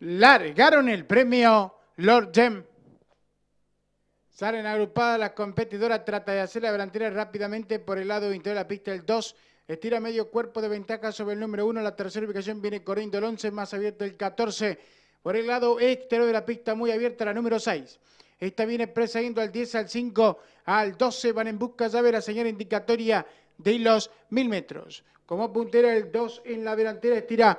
largaron el premio Lord Gem. Salen agrupadas las competidoras, trata de hacer la delantera rápidamente por el lado interior de la pista el 2. Estira medio cuerpo de ventaja sobre el número 1. La tercera ubicación viene corriendo el 11, más abierto el 14. Por el lado exterior de la pista, muy abierta la número 6. Esta viene yendo al 10, al 5, al 12. Van en busca, ya ve la señal indicatoria de los 1000 metros. Como puntera el 2 en la delantera, estira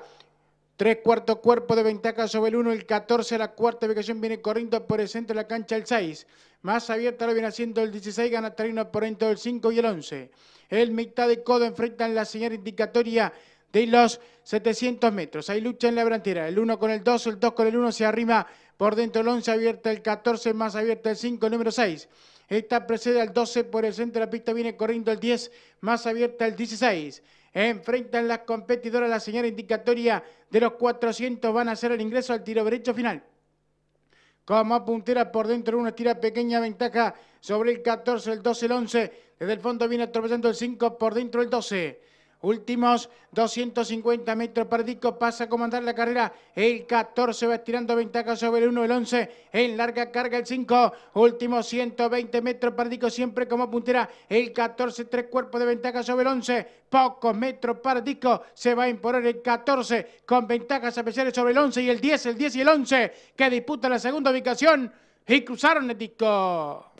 Tres cuartos cuerpos de ventaja sobre el 1, el 14, la cuarta ubicación viene corriendo por el centro de la cancha el 6. Más abierta lo viene haciendo el 16, gana terreno por dentro del 5 y el 11. El mitad de codo enfrentan la señal indicatoria de los 700 metros. Hay lucha en la delantera, el 1 con el 2, el 2 con el 1 se arrima por dentro del 11, abierta el 14, más abierta el 5, el número 6. Esta precede al 12 por el centro de la pista, viene corriendo el 10, más abierta el 16. Enfrentan las competidoras la señal indicatoria de los 400, van a hacer el ingreso al tiro derecho final. Como puntera por dentro, una tira pequeña ventaja sobre el 14, el 12, el 11. Desde el fondo viene atropellando el 5 por dentro el 12. Últimos 250 metros para disco, pasa a comandar la carrera. El 14 va estirando ventaja sobre el 1, el 11. En larga carga el 5. Últimos 120 metros para disco, siempre como puntera. El 14, tres cuerpos de ventaja sobre el 11. Pocos metros para disco, Se va a imponer el 14 con ventajas especiales sobre el 11 y el 10, el 10 y el 11 que disputa la segunda ubicación y cruzaron el disco.